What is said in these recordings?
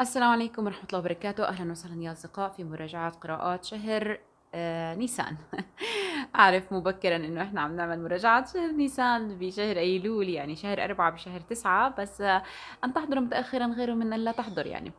السلام عليكم ورحمة الله وبركاته أهلا وسهلا يا أصدقاء في مراجعة قراءات شهر آه، نيسان أعرف مبكرا إنه إحنا عم نعمل مراجعة شهر نيسان بشهر أيلول يعني شهر أربعة بشهر تسعة بس أن تحضر متأخرا غير من أن لا تحضر يعني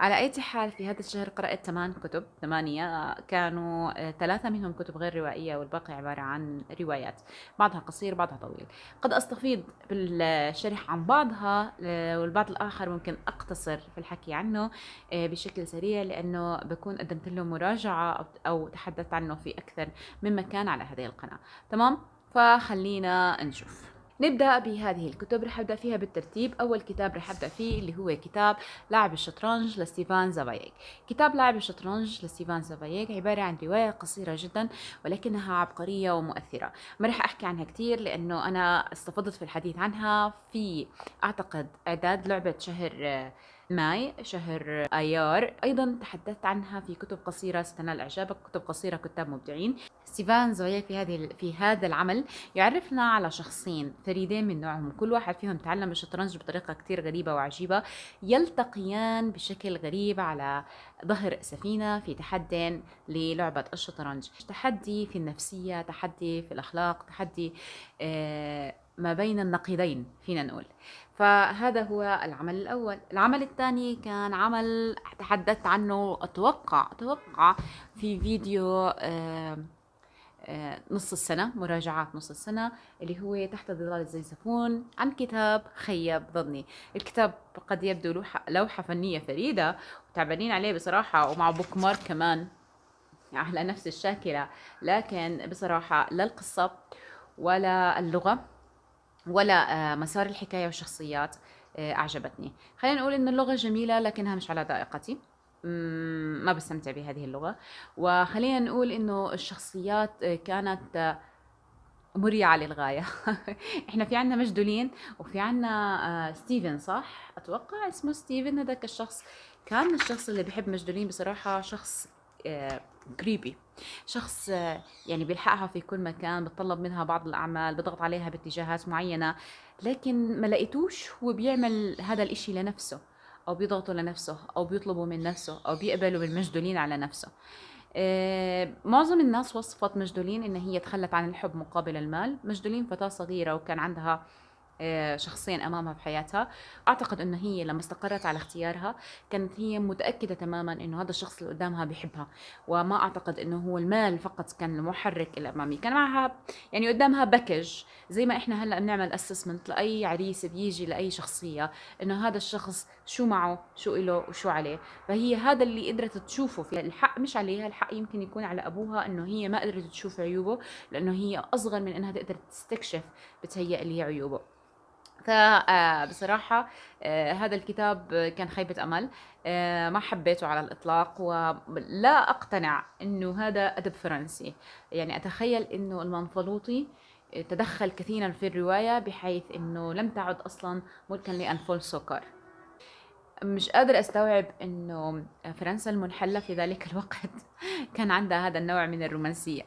على أي حال في هذا الشهر قرأت ثمان كتب ثمانية كانوا آه، ثلاثة منهم كتب غير روائية والباقي عبارة عن روايات بعضها قصير بعضها طويل قد أستفيض بالشرح عن بعضها آه، والبعض الآخر ممكن أقتصر في الحكي عنه بشكل سريع لأنه بكون قدمت له مراجعة أو تحدي تحدثت عنه في أكثر من مكان على هذه القناة تمام فخلينا نشوف نبدا بهذه الكتب رح ابدا فيها بالترتيب اول كتاب رح ابدا فيه اللي هو كتاب لاعب الشطرنج لستيفان زافاييك كتاب لاعب الشطرنج لستيفان زافاييك عباره عن روايه قصيره جدا ولكنها عبقريه ومؤثره ما رح احكي عنها كثير لانه انا استفضت في الحديث عنها في اعتقد اعداد لعبه شهر ماي شهر ايار ايضا تحدثت عنها في كتب قصيره ستنال اعجابك كتب قصيره كتاب مبدعين ستيفان زويا في هذه في هذا العمل يعرفنا على شخصين فريدين من نوعهم كل واحد فيهم تعلم الشطرنج بطريقه كثير غريبه وعجيبه يلتقيان بشكل غريب على ظهر سفينه في تحدي للعبه الشطرنج تحدي في النفسيه تحدي في الاخلاق تحدي آه ما بين النقيضين فينا نقول فهذا هو العمل الأول العمل الثاني كان عمل تحدثت عنه أتوقع أتوقع في فيديو نص السنة مراجعات نص السنة اللي هو تحت ظلال الزيزفون عن كتاب خيب ظني الكتاب قد يبدو لوحة, لوحة فنية فريدة وتعبانين عليه بصراحة ومع بوك مارك كمان على نفس الشاكلة لكن بصراحة لا القصة ولا اللغة ولا آه، مسار الحكاية والشخصيات آه، أعجبتني خلينا نقول إن اللغة جميلة لكنها مش على ذائقتي ما بستمتع بهذه اللغة وخلينا نقول إنه الشخصيات آه، كانت مريعة للغاية إحنا في عنا مجدولين وفي عنا ستيفن صح؟ أتوقع اسمه ستيفن هذاك الشخص كان الشخص اللي بيحب مجدولين بصراحة شخص كريبي شخص آه، يعني بيلحقها في كل مكان بتطلب منها بعض الأعمال بضغط عليها باتجاهات معينة لكن ما لقيتوش هو بيعمل هذا الإشي لنفسه أو بيضغطوا لنفسه أو بيطلبوا من نفسه أو بيقبلوا بالمجدولين على نفسه آه، معظم الناس وصفت مجدولين إن هي تخلت عن الحب مقابل المال مجدولين فتاة صغيرة وكان عندها آه، شخصين امامها بحياتها اعتقد انه هي لما استقرت على اختيارها كانت هي متاكده تماما انه هذا الشخص اللي قدامها بيحبها وما اعتقد انه هو المال فقط كان المحرك الامامي كان معها يعني قدامها باكج زي ما احنا هلا بنعمل اسسمنت لاي عريس بيجي لاي شخصيه انه هذا الشخص شو معه شو له وشو عليه فهي هذا اللي قدرت تشوفه في الحق مش عليها الحق يمكن يكون على ابوها انه هي ما قدرت تشوف عيوبه لانه هي اصغر من انها تقدر تستكشف بتهيأ لي عيوبه فبصراحة آه، آه، هذا الكتاب كان خيبة أمل آه، ما حبيته على الإطلاق ولا أقتنع أنه هذا أدب فرنسي يعني أتخيل أنه المنفلوطي تدخل كثيرا في الرواية بحيث أنه لم تعد أصلا ملكا لأنفول سكر مش قادر استوعب انه فرنسا المنحله في ذلك الوقت كان عندها هذا النوع من الرومانسيه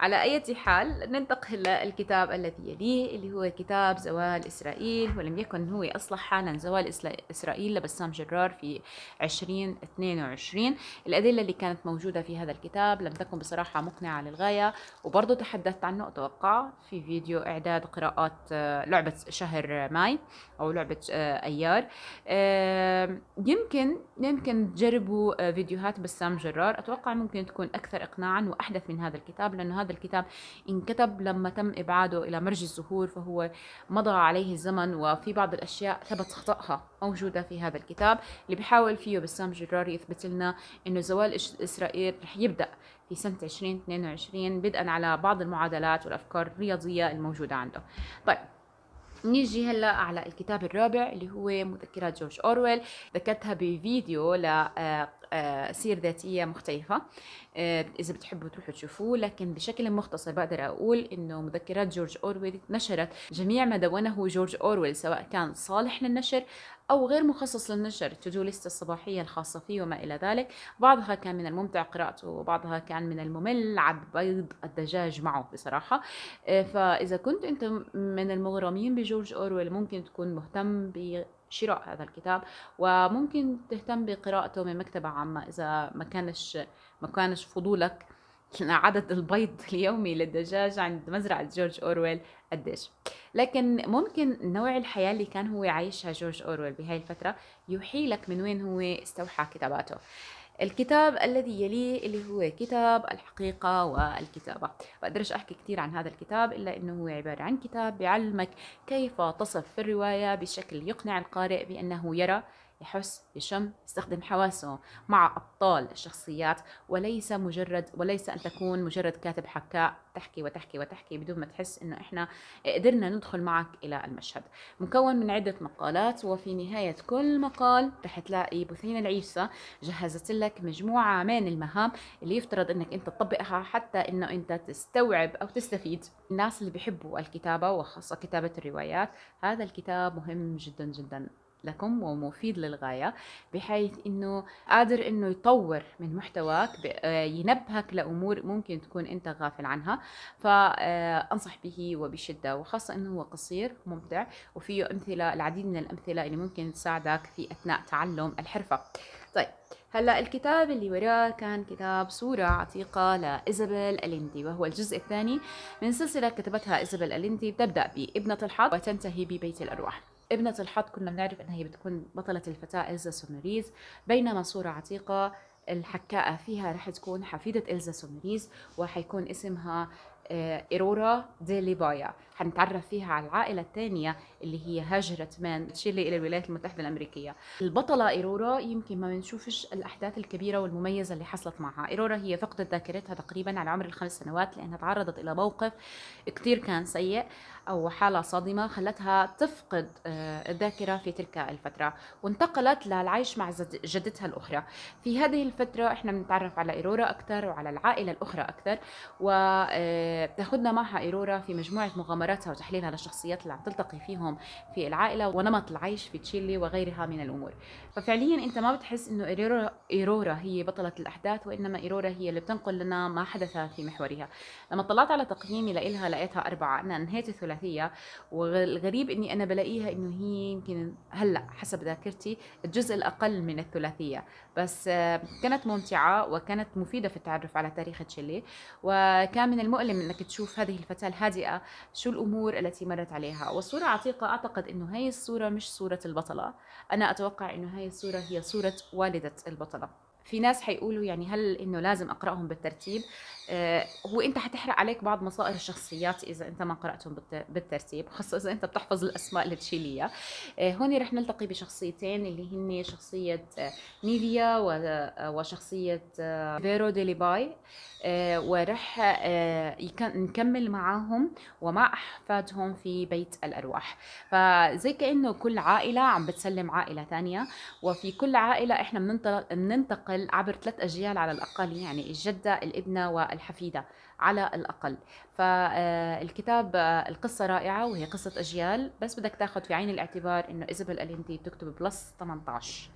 على أي حال ننتقل للكتاب الذي يليه اللي هو كتاب زوال إسرائيل ولم يكن هو أصلح حالا زوال إسرائيل لبسام جرار في 2022 الأدلة اللي كانت موجودة في هذا الكتاب لم تكن بصراحة مقنعة للغاية وبرضه تحدثت عنه أتوقع في فيديو إعداد قراءات آه، لعبة شهر ماي أو لعبة آه، أيار آه، يمكن يمكن تجربوا فيديوهات بسام جرار أتوقع ممكن تكون أكثر إقناعا وأحدث من هذا الكتاب لأنه هذا الكتاب انكتب لما تم إبعاده إلى مرج الزهور فهو مضى عليه الزمن وفي بعض الأشياء ثبت خطأها موجودة في هذا الكتاب اللي بيحاول فيه بسام جرار يثبت لنا إنه زوال إسرائيل رح يبدأ في سنة 2022 بدءا على بعض المعادلات والأفكار الرياضية الموجودة عنده طيب نيجي هلا على الكتاب الرابع اللي هو مذكرات جورج اورويل ذكرتها بفيديو ل آه، آه، سير ذاتيه مختلفه آه، اذا بتحبوا تروحوا تشوفوه لكن بشكل مختصر بقدر اقول انه مذكرات جورج اورويل نشرت جميع ما دونه جورج اورويل سواء كان صالح للنشر أو غير مخصص للنشر تدو ليست الصباحية الخاصة فيه وما إلى ذلك بعضها كان من الممتع قراءته وبعضها كان من الممل عب بيض الدجاج معه بصراحة آه، فإذا كنت أنت من المغرمين بجورج أورويل ممكن تكون مهتم شراء هذا الكتاب وممكن تهتم بقراءته من مكتبة عامة إذا ما كانش ما كانش فضولك عدد البيض اليومي للدجاج عند مزرعة جورج أورويل قديش لكن ممكن نوع الحياة اللي كان هو عايشها جورج أورويل بهاي الفترة يوحي لك من وين هو استوحى كتاباته الكتاب الذي يليه اللي هو كتاب الحقيقة والكتابة بقدرش أحكي كثير عن هذا الكتاب إلا أنه هو عبارة عن كتاب بيعلمك كيف تصف الرواية بشكل يقنع القارئ بأنه يرى يحس يشم يستخدم حواسه مع أبطال الشخصيات وليس مجرد وليس أن تكون مجرد كاتب حكاء تحكي وتحكي وتحكي بدون ما تحس أنه إحنا قدرنا ندخل معك إلى المشهد مكون من عدة مقالات وفي نهاية كل مقال رح تلاقي بثينة العيسى جهزت لك مجموعة من المهام اللي يفترض أنك أنت تطبقها حتى أنه أنت تستوعب أو تستفيد الناس اللي بيحبوا الكتابة وخاصة كتابة الروايات هذا الكتاب مهم جدا جدا لكم ومفيد للغايه بحيث انه قادر انه يطور من محتواك آه، ينبهك لامور ممكن تكون انت غافل عنها فانصح آه، به وبشده وخاصه انه هو قصير ممتع وفيه امثله العديد من الامثله اللي ممكن تساعدك في اثناء تعلم الحرفه طيب هلا الكتاب اللي وراه كان كتاب صورة عتيقة لإيزابيل أليندي وهو الجزء الثاني من سلسلة كتبتها إيزابيل أليندي تبدأ بابنة الحظ وتنتهي ببيت الأرواح ابنة الحط كنا بنعرف أنها هي بتكون بطلة الفتاة إلزا سومريز بينما صورة عتيقة الحكاءة فيها رح تكون حفيدة إلزا سومريز وحيكون اسمها إيرورا آه، ديلي بايا حنتعرف فيها على العائلة الثانية اللي هي هاجرت من تشيلي إلى الولايات المتحدة الأمريكية البطلة إيرورا يمكن ما بنشوفش الأحداث الكبيرة والمميزة اللي حصلت معها إيرورا هي فقدت ذاكرتها تقريبا على عمر الخمس سنوات لأنها تعرضت إلى موقف كثير كان سيء أو حالة صادمة خلتها تفقد آه، الذاكرة في تلك الفترة وانتقلت للعيش مع جدتها الأخرى في هذه الفترة إحنا بنتعرف على إيرورا أكثر وعلى العائلة الأخرى أكثر وتاخذنا آه، معها إيرورا في مجموعة مغامراتها وتحليلها للشخصيات اللي عم تلتقي فيهم في العائلة ونمط العيش في تشيلي وغيرها من الأمور ففعليا أنت ما بتحس إنه إيرورا, إيرورا هي بطلة الأحداث وإنما إيرورا هي اللي بتنقل لنا ما حدث في محورها لما طلعت على تقييمي لإلها لقيتها أربعة أنا انهيت الثلاثة الابحاثيه والغريب اني انا بلاقيها انه هي يمكن هلا حسب ذاكرتي الجزء الاقل من الثلاثيه بس كانت ممتعه وكانت مفيده في التعرف على تاريخ تشيلي وكان من المؤلم انك تشوف هذه الفتاه الهادئه شو الامور التي مرت عليها والصوره عتيقه اعتقد انه هي الصوره مش صوره البطله انا اتوقع انه هي الصوره هي صوره والده البطله في ناس حيقولوا يعني هل انه لازم اقراهم بالترتيب آه، هو انت حتحرق عليك بعض مصائر الشخصيات اذا انت ما قراتهم بالترتيب خاصه اذا انت بتحفظ الاسماء اللي تشيليها آه، هون رح نلتقي بشخصيتين اللي هن شخصيه آه، نيفيا وشخصيه فيرو ديليباي ورح نكمل معاهم ومع احفادهم في بيت الارواح فزي كانه كل عائله عم بتسلم عائله ثانيه وفي كل عائله احنا بننتقل عبر ثلاث اجيال على الاقل يعني الجده الابنه وال الحفيدة على الأقل فالكتاب القصة رائعة وهي قصة أجيال بس بدك تاخذ في عين الاعتبار إنه إيزابيل الهندي بتكتب بلس 18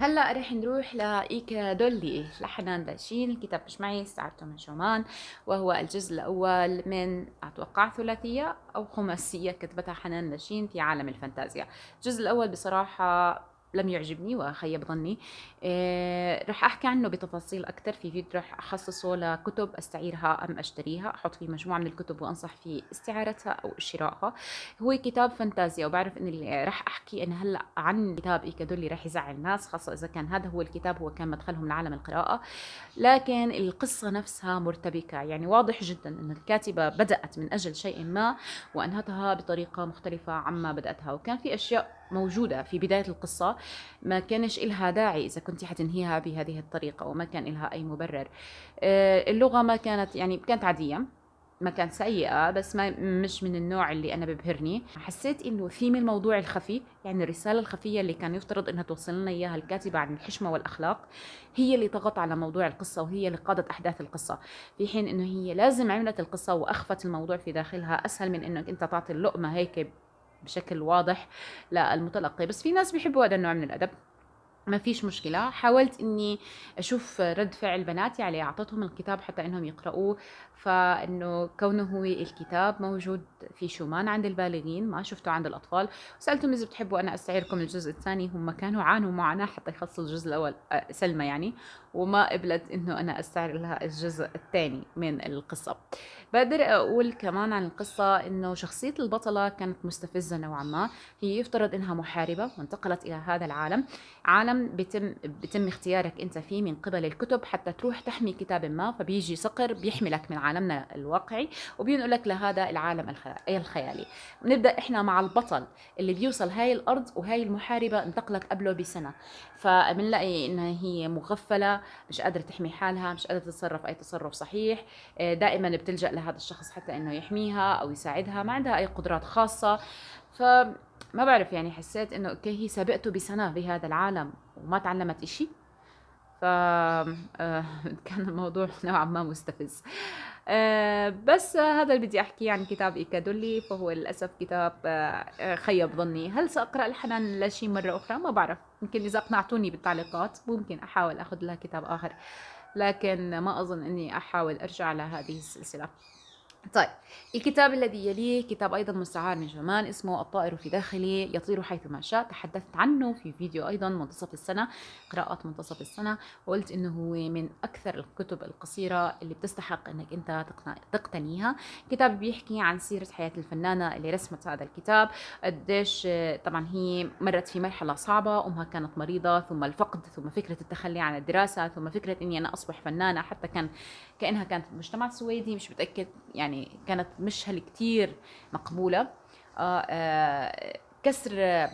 هلا رح نروح لإيكا دولي لحنان داشين الكتاب مش معي استعرته من شومان وهو الجزء الأول من أتوقع ثلاثية أو خماسية كتبتها حنان داشين في عالم الفانتازيا الجزء الأول بصراحة لم يعجبني وخيب ظني آه، رح احكي عنه بتفاصيل اكثر في فيديو رح اخصصه لكتب استعيرها ام اشتريها احط فيه مجموعه من الكتب وانصح في استعارتها او شرائها هو كتاب فانتازيا وبعرف ان اللي رح احكي ان هلا عن كتاب ايكادولي رح يزعل الناس خاصه اذا كان هذا هو الكتاب هو كان مدخلهم لعالم القراءه لكن القصه نفسها مرتبكه يعني واضح جدا ان الكاتبه بدات من اجل شيء ما وانهتها بطريقه مختلفه عما بداتها وكان في اشياء موجودة في بداية القصة ما كانش إلها داعي إذا كنت حتنهيها بهذه الطريقة وما كان إلها أي مبرر آه، اللغة ما كانت يعني كانت عادية ما كانت سيئة بس ما مش من النوع اللي أنا ببهرني حسيت إنه في من الموضوع الخفي يعني الرسالة الخفية اللي كان يفترض إنها توصل لنا إياها الكاتبة عن الحشمة والأخلاق هي اللي طغت على موضوع القصة وهي اللي قادت أحداث القصة في حين إنه هي لازم عملت القصة وأخفت الموضوع في داخلها أسهل من إنك أنت تعطي اللقمة هيك بشكل واضح للمتلقي بس في ناس بيحبوا هذا النوع من الادب ما فيش مشكلة حاولت اني اشوف رد فعل بناتي عليه اعطتهم الكتاب حتى انهم يقرأوه فانه كونه هو الكتاب موجود في شومان عند البالغين ما شفته عند الاطفال سألتهم اذا بتحبوا انا استعيركم الجزء الثاني هم كانوا عانوا معنا حتى يخلصوا الجزء الاول آه، سلمى يعني وما قبلت انه انا استعرض لها الجزء الثاني من القصه بقدر اقول كمان عن القصه انه شخصيه البطله كانت مستفزه نوعا ما هي يفترض انها محاربه وانتقلت الى هذا العالم عالم بتم بتم اختيارك انت فيه من قبل الكتب حتى تروح تحمي كتاب ما فبيجي صقر بيحملك من عالمنا الواقعي وبينقلك لهذا العالم الخيالي نبدا احنا مع البطل اللي بيوصل هاي الارض وهاي المحاربه انتقلت قبله بسنه فبنلاقي انها هي مغفله مش قادره تحمي حالها مش قادره تتصرف اي تصرف صحيح آه، دائما بتلجا لهذا الشخص حتى انه يحميها او يساعدها ما عندها اي قدرات خاصه ف ما بعرف يعني حسيت انه اوكي هي سبقته بسنه بهذا العالم وما تعلمت اشي ف آه، كان الموضوع نوعا ما مستفز آه، بس هذا اللي بدي احكيه عن كتاب ايكادولي فهو للاسف كتاب آه، خيب ظني هل ساقرا الحنان لشي مره اخرى ما بعرف يمكن اذا اقنعتوني بالتعليقات ممكن احاول اخذ لها كتاب اخر لكن ما اظن اني احاول ارجع لهذه السلسله طيب الكتاب الذي يليه كتاب أيضا مستعار من جمان اسمه الطائر في داخلي يطير حيثما شاء تحدثت عنه في فيديو أيضا منتصف السنة قراءات منتصف السنة وقلت أنه هو من أكثر الكتب القصيرة اللي بتستحق أنك أنت تقتنيها كتاب بيحكي عن سيرة حياة الفنانة اللي رسمت هذا الكتاب قديش طبعا هي مرت في مرحلة صعبة أمها كانت مريضة ثم الفقد ثم فكرة التخلي عن الدراسة ثم فكرة أني أنا أصبح فنانة حتى كان كأنها كانت مجتمع سويدي مش متأكد يعني يعني كانت مش هالكتير مقبولة آه، آه، كسر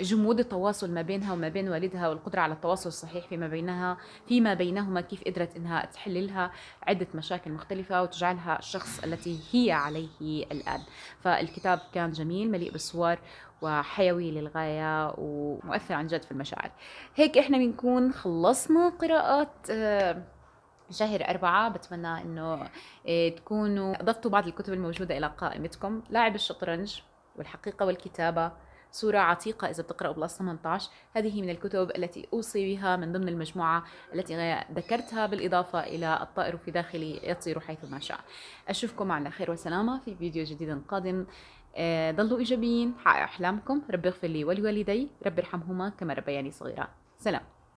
جمود التواصل ما بينها وما بين والدها والقدرة على التواصل الصحيح فيما بينها فيما بينهما كيف قدرت انها تحل لها عدة مشاكل مختلفة وتجعلها الشخص التي هي عليه الآن فالكتاب كان جميل مليء بالصور وحيوي للغاية ومؤثر عن جد في المشاعر هيك احنا بنكون خلصنا قراءات آه، شهر أربعة بتمنى إنه آه، تكونوا أضفتوا بعض الكتب الموجودة إلى قائمتكم لاعب الشطرنج والحقيقة والكتابة صورة عتيقة إذا بتقرأوا بلس 18 هذه من الكتب التي أوصي بها من ضمن المجموعة التي ذكرتها بالإضافة إلى الطائر في داخلي يطير حيث ما شاء أشوفكم على خير وسلامة في فيديو جديد قادم ظلوا آه، ضلوا إيجابيين حققوا أحلامكم رب اغفر لي ولوالدي رب ارحمهما كما ربياني صغيرة سلام